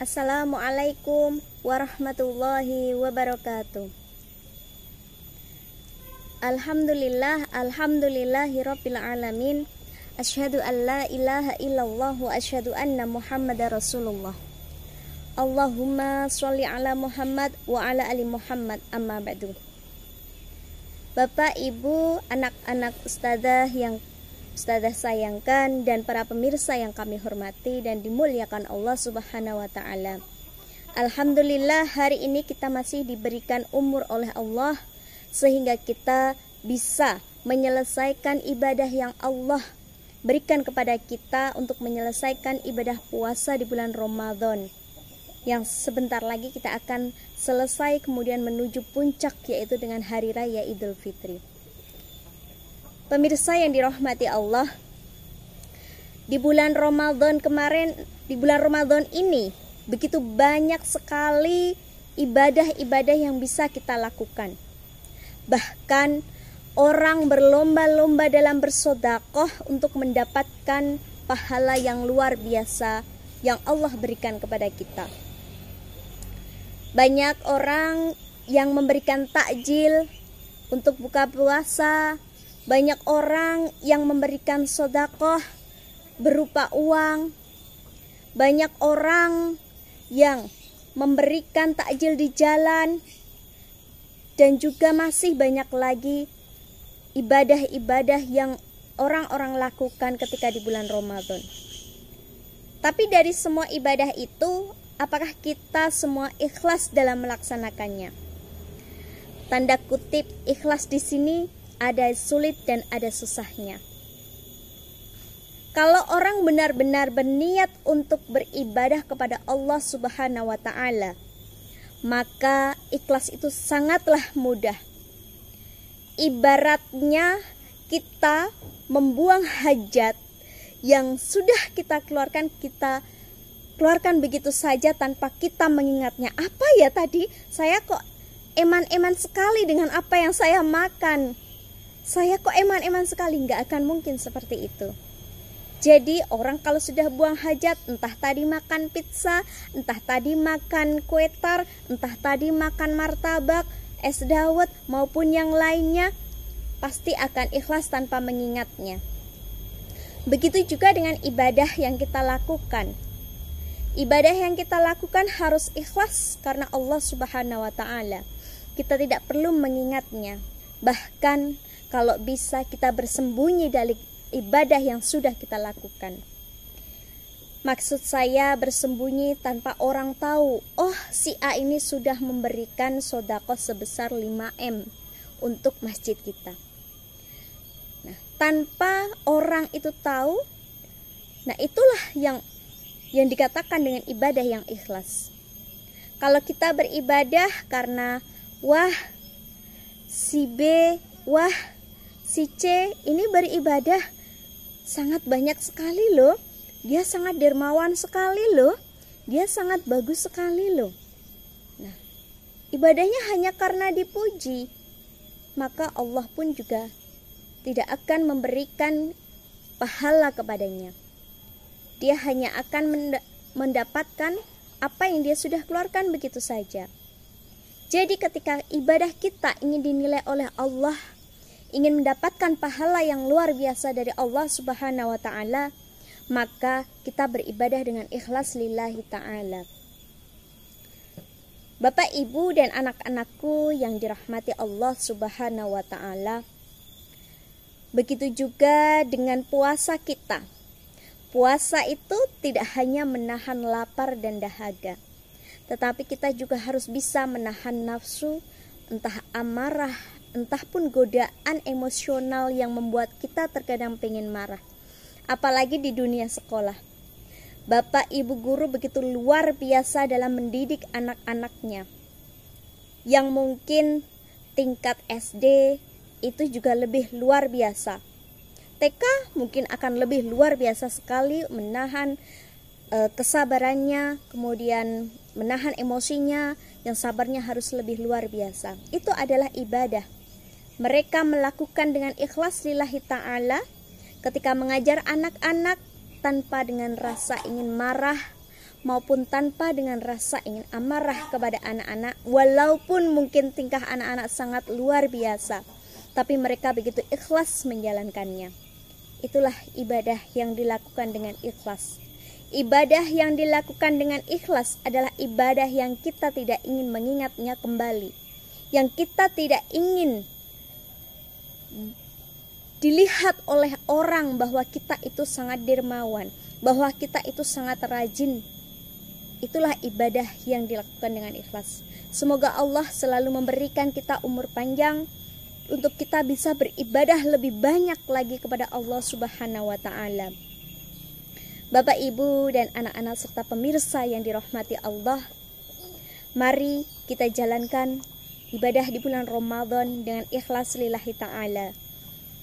Assalamualaikum warahmatullahi wabarakatuh. Alhamdulillah, alhamdulillahi rabbil alamin. Ashadu an la ilaha illallah wa ashadu anna muhammad Rasulullah. Allahumma sholli ala Muhammad wa ala ali Muhammad amma ba'du. Bapak, Ibu, anak-anak ustazah yang Ustazah sayangkan dan para pemirsa yang kami hormati dan dimuliakan Allah Subhanahu wa taala. Alhamdulillah hari ini kita masih diberikan umur oleh Allah sehingga kita bisa menyelesaikan ibadah yang Allah berikan kepada kita untuk menyelesaikan ibadah puasa di bulan Ramadan yang sebentar lagi kita akan selesai kemudian menuju puncak yaitu dengan hari raya Idul Fitri. Pemirsa yang dirahmati Allah, di bulan Ramadan kemarin, di bulan Ramadan ini begitu banyak sekali ibadah-ibadah yang bisa kita lakukan. Bahkan orang berlomba-lomba dalam bersodakoh untuk mendapatkan pahala yang luar biasa yang Allah berikan kepada kita. Banyak orang yang memberikan takjil untuk buka puasa, banyak orang yang memberikan sodakoh berupa uang. Banyak orang yang memberikan takjil di jalan. Dan juga masih banyak lagi ibadah-ibadah yang orang-orang lakukan ketika di bulan Ramadan. Tapi dari semua ibadah itu, apakah kita semua ikhlas dalam melaksanakannya? Tanda kutip ikhlas di sini ada sulit dan ada susahnya. Kalau orang benar-benar berniat untuk beribadah kepada Allah Subhanahu wa taala, maka ikhlas itu sangatlah mudah. Ibaratnya kita membuang hajat yang sudah kita keluarkan kita keluarkan begitu saja tanpa kita mengingatnya. Apa ya tadi? Saya kok eman-eman sekali dengan apa yang saya makan. Saya kok eman-eman sekali nggak akan mungkin seperti itu. Jadi orang kalau sudah buang hajat, entah tadi makan pizza, entah tadi makan kue tar, entah tadi makan martabak, es dawet maupun yang lainnya, pasti akan ikhlas tanpa mengingatnya. Begitu juga dengan ibadah yang kita lakukan. Ibadah yang kita lakukan harus ikhlas karena Allah Subhanahu wa taala. Kita tidak perlu mengingatnya. Bahkan kalau bisa kita bersembunyi dari ibadah yang sudah kita lakukan. Maksud saya bersembunyi tanpa orang tahu, oh si A ini sudah memberikan sodako sebesar 5M untuk masjid kita. Nah, tanpa orang itu tahu, nah itulah yang yang dikatakan dengan ibadah yang ikhlas. Kalau kita beribadah karena wah si B, wah Si C ini beribadah sangat banyak sekali loh. Dia sangat dermawan sekali loh. Dia sangat bagus sekali loh. Nah, ibadahnya hanya karena dipuji, maka Allah pun juga tidak akan memberikan pahala kepadanya. Dia hanya akan mendapatkan apa yang dia sudah keluarkan begitu saja. Jadi ketika ibadah kita ingin dinilai oleh Allah ingin mendapatkan pahala yang luar biasa dari Allah Subhanahu wa taala, maka kita beribadah dengan ikhlas lillahi taala. Bapak, Ibu dan anak-anakku yang dirahmati Allah Subhanahu wa taala. Begitu juga dengan puasa kita. Puasa itu tidak hanya menahan lapar dan dahaga, tetapi kita juga harus bisa menahan nafsu, entah amarah, entah pun godaan emosional yang membuat kita terkadang pengen marah. Apalagi di dunia sekolah. Bapak ibu guru begitu luar biasa dalam mendidik anak-anaknya. Yang mungkin tingkat SD itu juga lebih luar biasa. TK mungkin akan lebih luar biasa sekali menahan e, kesabarannya, kemudian menahan emosinya, yang sabarnya harus lebih luar biasa. Itu adalah ibadah mereka melakukan dengan ikhlas lillahi ta'ala ketika mengajar anak-anak tanpa dengan rasa ingin marah maupun tanpa dengan rasa ingin amarah kepada anak-anak walaupun mungkin tingkah anak-anak sangat luar biasa tapi mereka begitu ikhlas menjalankannya itulah ibadah yang dilakukan dengan ikhlas ibadah yang dilakukan dengan ikhlas adalah ibadah yang kita tidak ingin mengingatnya kembali yang kita tidak ingin dilihat oleh orang bahwa kita itu sangat dermawan, bahwa kita itu sangat rajin. Itulah ibadah yang dilakukan dengan ikhlas. Semoga Allah selalu memberikan kita umur panjang untuk kita bisa beribadah lebih banyak lagi kepada Allah Subhanahu wa taala. Bapak, Ibu dan anak-anak serta pemirsa yang dirahmati Allah, mari kita jalankan ibadah di bulan Ramadan dengan ikhlas lillahi ta'ala.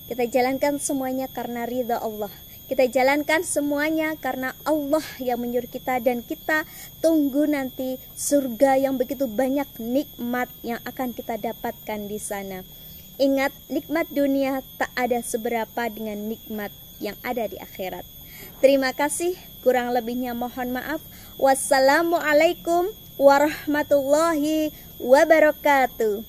Kita jalankan semuanya karena ridha Allah. Kita jalankan semuanya karena Allah yang menyuruh kita dan kita tunggu nanti surga yang begitu banyak nikmat yang akan kita dapatkan di sana. Ingat, nikmat dunia tak ada seberapa dengan nikmat yang ada di akhirat. Terima kasih, kurang lebihnya mohon maaf. Wassalamualaikum warahmatullahi wabarakatuh.